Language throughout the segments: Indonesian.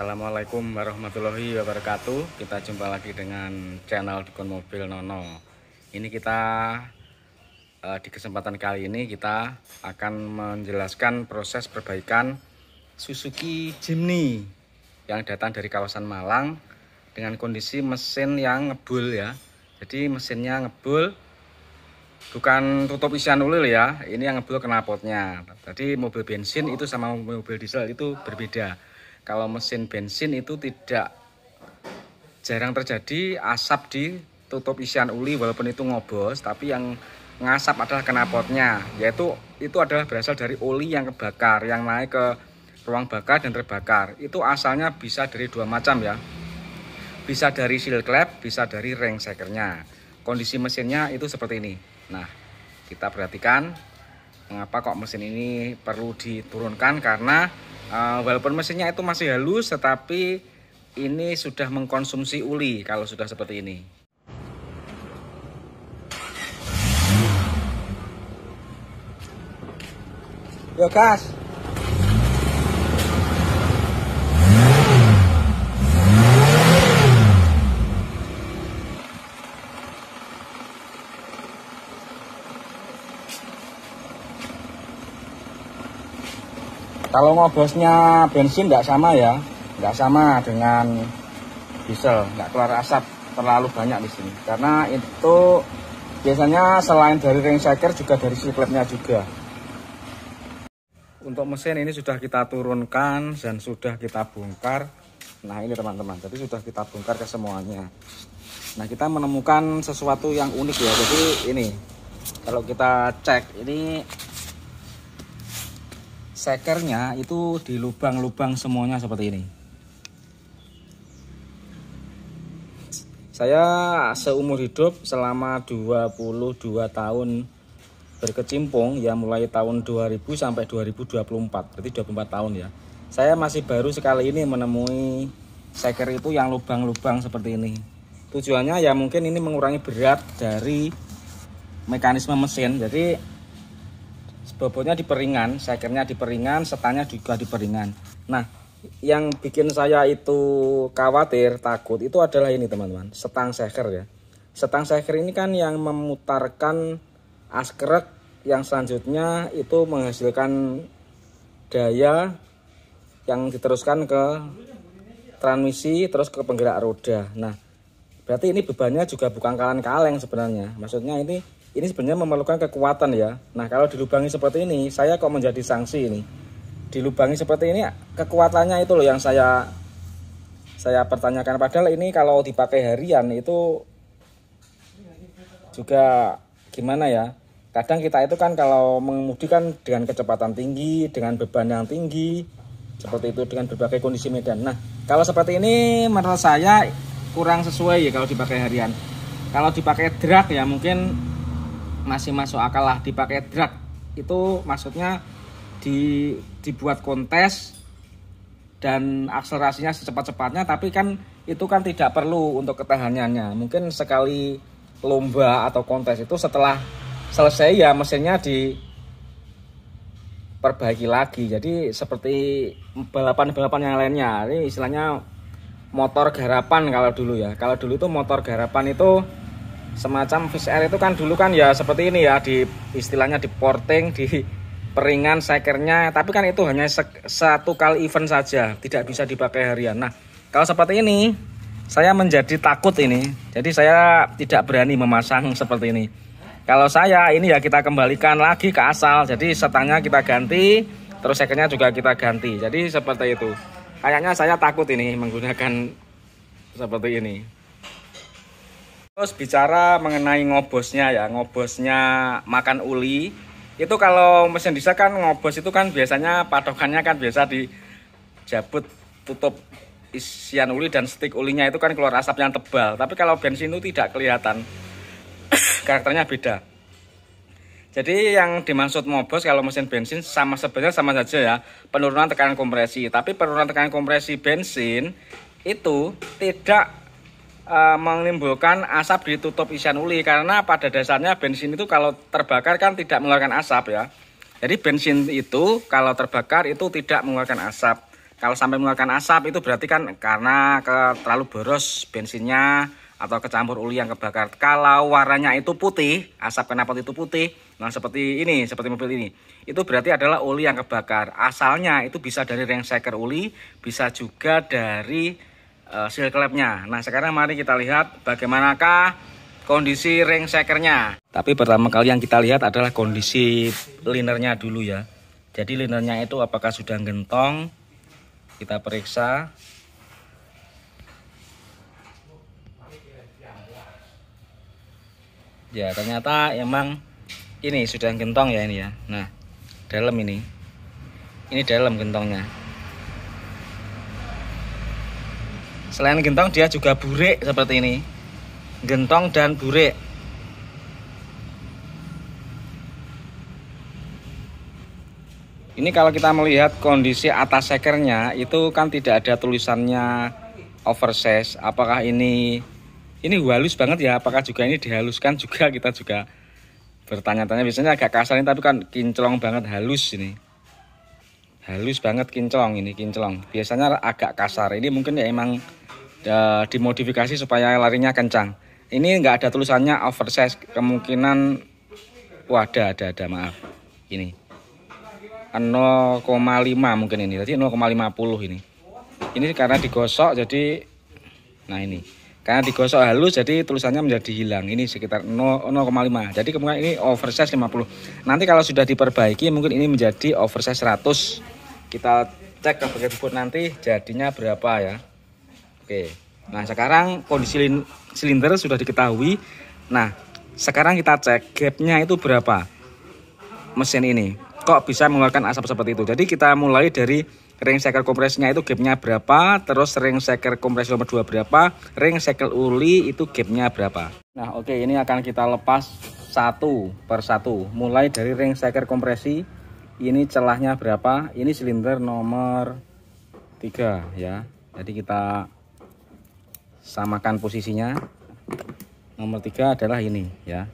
Assalamualaikum warahmatullahi wabarakatuh Kita jumpa lagi dengan channel Dukun Mobil Nono Ini kita eh, di kesempatan kali ini kita akan menjelaskan proses perbaikan Suzuki Jimny Yang datang dari kawasan Malang Dengan kondisi mesin yang ngebul ya Jadi mesinnya ngebul Bukan tutup isian ulil ya Ini yang ngebul knalpotnya. Tadi mobil bensin itu sama mobil diesel itu berbeda kalau mesin bensin itu tidak jarang terjadi asap di tutup isian uli walaupun itu ngobos tapi yang ngasap adalah knalpotnya yaitu itu adalah berasal dari oli yang kebakar yang naik ke ruang bakar dan terbakar itu asalnya bisa dari dua macam ya bisa dari seal clap bisa dari ring sekernya kondisi mesinnya itu seperti ini nah kita perhatikan mengapa kok mesin ini perlu diturunkan karena Uh, walaupun mesinnya itu masih halus, tetapi ini sudah mengkonsumsi uli kalau sudah seperti ini. Yo gas. Kalau ngobosnya bensin nggak sama ya, nggak sama dengan diesel, nggak keluar asap terlalu banyak di sini. Karena itu biasanya selain dari ring shaker juga dari sikletnya juga. Untuk mesin ini sudah kita turunkan dan sudah kita bongkar. Nah ini teman-teman, jadi sudah kita bongkar ke semuanya. Nah kita menemukan sesuatu yang unik ya, jadi ini kalau kita cek ini sekernya itu di lubang-lubang semuanya seperti ini saya seumur hidup selama 22 tahun berkecimpung ya mulai tahun 2000 sampai 2024 berarti 24 tahun ya saya masih baru sekali ini menemui seker itu yang lubang-lubang seperti ini tujuannya ya mungkin ini mengurangi berat dari mekanisme mesin jadi bobotnya di peringan, sekernya di peringan, setannya juga di peringan. Nah, yang bikin saya itu khawatir, takut itu adalah ini teman-teman, setang seker ya. Setang seker ini kan yang memutarkan askerek yang selanjutnya itu menghasilkan daya yang diteruskan ke transmisi terus ke penggerak roda. Nah, berarti ini bebannya juga bukan kaleng-kaleng sebenarnya. Maksudnya ini ini sebenarnya memerlukan kekuatan ya. Nah kalau dilubangi seperti ini, saya kok menjadi sanksi ini. Dilubangi seperti ini, kekuatannya itu loh yang saya saya pertanyakan. Padahal ini kalau dipakai harian itu juga gimana ya. Kadang kita itu kan kalau mengemudi dengan kecepatan tinggi, dengan beban yang tinggi, seperti itu dengan berbagai kondisi medan. Nah kalau seperti ini menurut saya kurang sesuai ya kalau dipakai harian. Kalau dipakai drag ya mungkin masih masuk akal lah dipakai drag itu maksudnya di dibuat kontes dan akselerasinya secepat-cepatnya tapi kan itu kan tidak perlu untuk ketahanannya mungkin sekali lomba atau kontes itu setelah selesai ya mesinnya diperbaiki lagi jadi seperti balapan-balapan yang lainnya ini istilahnya motor garapan kalau dulu ya kalau dulu itu motor garapan itu semacam fish air itu kan dulu kan ya seperti ini ya di istilahnya di porting di peringan sekernya tapi kan itu hanya satu kali event saja tidak bisa dipakai harian nah kalau seperti ini saya menjadi takut ini jadi saya tidak berani memasang seperti ini kalau saya ini ya kita kembalikan lagi ke asal jadi setangnya kita ganti terus sekernya juga kita ganti jadi seperti itu kayaknya saya takut ini menggunakan seperti ini Terus bicara mengenai ngobosnya ya, ngobosnya makan uli. Itu kalau mesin diesel kan ngobos itu kan biasanya patokannya kan biasa di jabut tutup isian uli dan stik ulinya itu kan keluar asap yang tebal. Tapi kalau bensin itu tidak kelihatan. Karakternya beda. Jadi yang dimaksud ngobos kalau mesin bensin sama sebenarnya sama saja ya, penurunan tekanan kompresi. Tapi penurunan tekanan kompresi bensin itu tidak uh, menimbulkan asap di tutup isian uli karena pada dasarnya bensin itu kalau terbakar kan tidak mengeluarkan asap ya. Jadi bensin itu kalau terbakar itu tidak mengeluarkan asap. Kalau sampai mengeluarkan asap itu berarti kan karena ke, terlalu boros bensinnya atau kecampur uli yang kebakar. Kalau warnanya itu putih, asap kenapa itu putih, nah seperti ini, seperti mobil ini, itu berarti adalah uli yang kebakar. Asalnya itu bisa dari rengseker uli, bisa juga dari uh, eh, seal klepnya. Nah sekarang mari kita lihat bagaimanakah kondisi ring sekernya. Tapi pertama kali yang kita lihat adalah kondisi linernya dulu ya. Jadi linernya itu apakah sudah gentong? Kita periksa. Ya ternyata emang ini sudah gentong ya ini ya. Nah dalam ini, ini dalam gentongnya. Selain gentong dia juga burik seperti ini. Gentong dan burik. Ini kalau kita melihat kondisi atas sekernya itu kan tidak ada tulisannya oversize. Apakah ini ini halus banget ya? Apakah juga ini dihaluskan juga kita juga bertanya-tanya biasanya agak kasar ini tapi kan kinclong banget halus ini halus banget kinclong ini kinclong biasanya agak kasar ini mungkin ya emang uh, dimodifikasi supaya larinya kencang. Ini nggak ada tulisannya oversize, kemungkinan wadah ada ada ada maaf. Ini 0,5 kan mungkin ini. jadi 0,50 ini. Ini karena digosok jadi nah ini. Karena digosok halus jadi tulisannya menjadi hilang. Ini sekitar 0,5. Jadi kemungkinan ini oversize 50. Nanti kalau sudah diperbaiki mungkin ini menjadi oversize 100. Kita cek ke bagian nanti jadinya berapa ya. Oke. Nah, sekarang kondisi silinder sudah diketahui. Nah, sekarang kita cek gapnya itu berapa mesin ini. Kok bisa mengeluarkan asap seperti itu? Jadi kita mulai dari ring shaker kompresnya itu gapnya berapa, terus ring shaker kompres nomor dua berapa, ring shaker uli itu gapnya berapa. Nah, oke ini akan kita lepas satu per satu. Mulai dari ring shaker kompresi, ini celahnya berapa, ini silinder nomor 3 ya. Jadi kita samakan posisinya nomor tiga adalah ini ya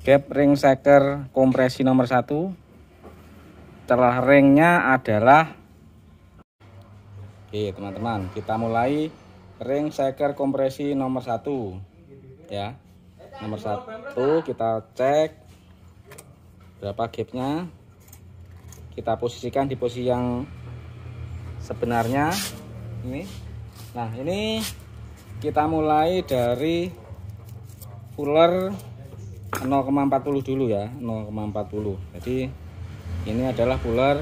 gap ring seker kompresi nomor satu telah ringnya adalah oke teman-teman kita mulai ring seker kompresi nomor satu ya nomor satu kita cek berapa gapnya kita posisikan di posisi yang sebenarnya ini nah ini kita mulai dari ular 0,40 dulu ya 0,40 jadi ini adalah ular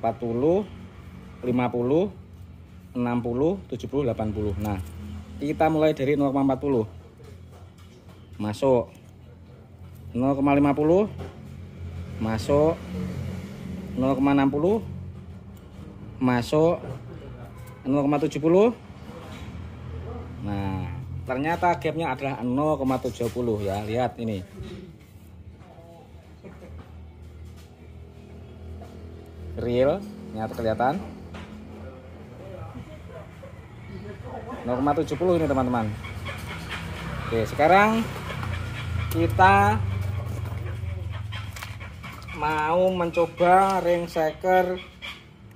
40 50 60 70 80 nah kita mulai dari 0,40 masuk 0,50 masuk 0,60 masuk 0,70 nah ternyata gapnya adalah 0,70 ya lihat ini real nyata kelihatan 0,70 ini teman-teman oke sekarang kita mau mencoba ring shaker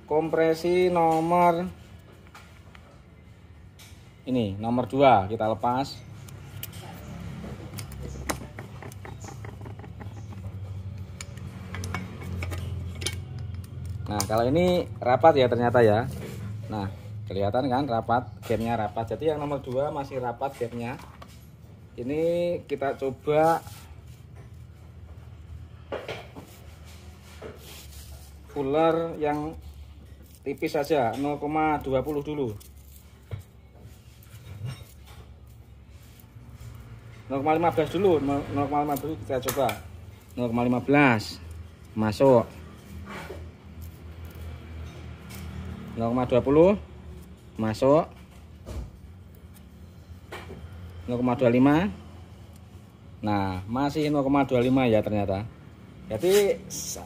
kompresi nomor ini nomor 2 kita lepas nah kalau ini rapat ya ternyata ya nah kelihatan kan rapat gamenya rapat jadi yang nomor 2 masih rapat gamenya ini kita coba cooler yang tipis saja 0,20 dulu 0,15 dulu 0,15 kita coba 0,15 masuk 0,20 masuk 0,25 nah masih 0,25 ya ternyata jadi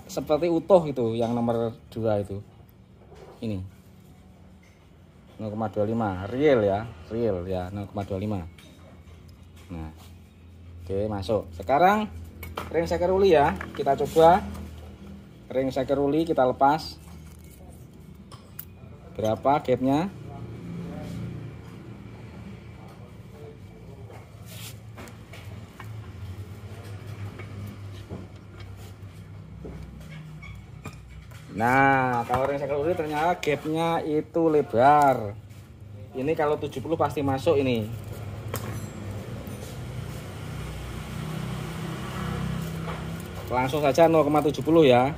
seperti utuh itu yang nomor 2 itu ini 0,25 real ya real ya 0,25 nah oke masuk sekarang ring seker uli ya kita coba ring seker uli kita lepas berapa gapnya Nah, kalau ring saya uri ternyata gapnya itu lebar. Ini kalau 70 pasti masuk ini. Langsung saja 0,70 ya.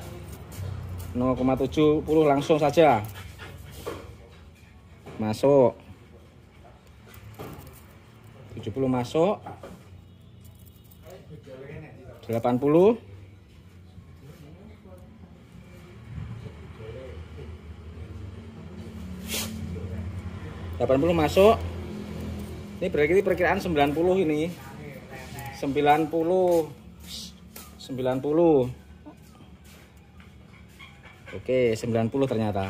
0,70 langsung saja. Masuk. 70 masuk. 80 80 masuk ini berarti perkiraan 90 ini 90 90 oke 90 ternyata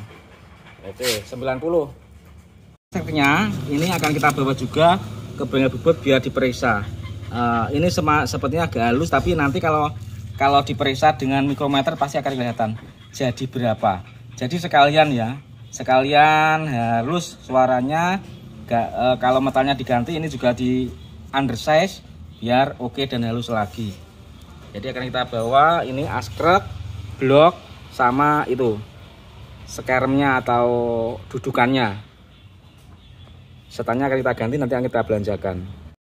oke 90 seknya ini akan kita bawa juga ke bengkel bubut biar diperiksa uh, ini sema sepertinya agak halus tapi nanti kalau kalau diperiksa dengan mikrometer pasti akan kelihatan jadi berapa jadi sekalian ya sekalian harus suaranya gak, e, eh, kalau metalnya diganti ini juga di undersize biar oke okay dan halus lagi jadi akan kita bawa ini askrek blok sama itu skermnya atau dudukannya setannya akan kita ganti nanti akan kita belanjakan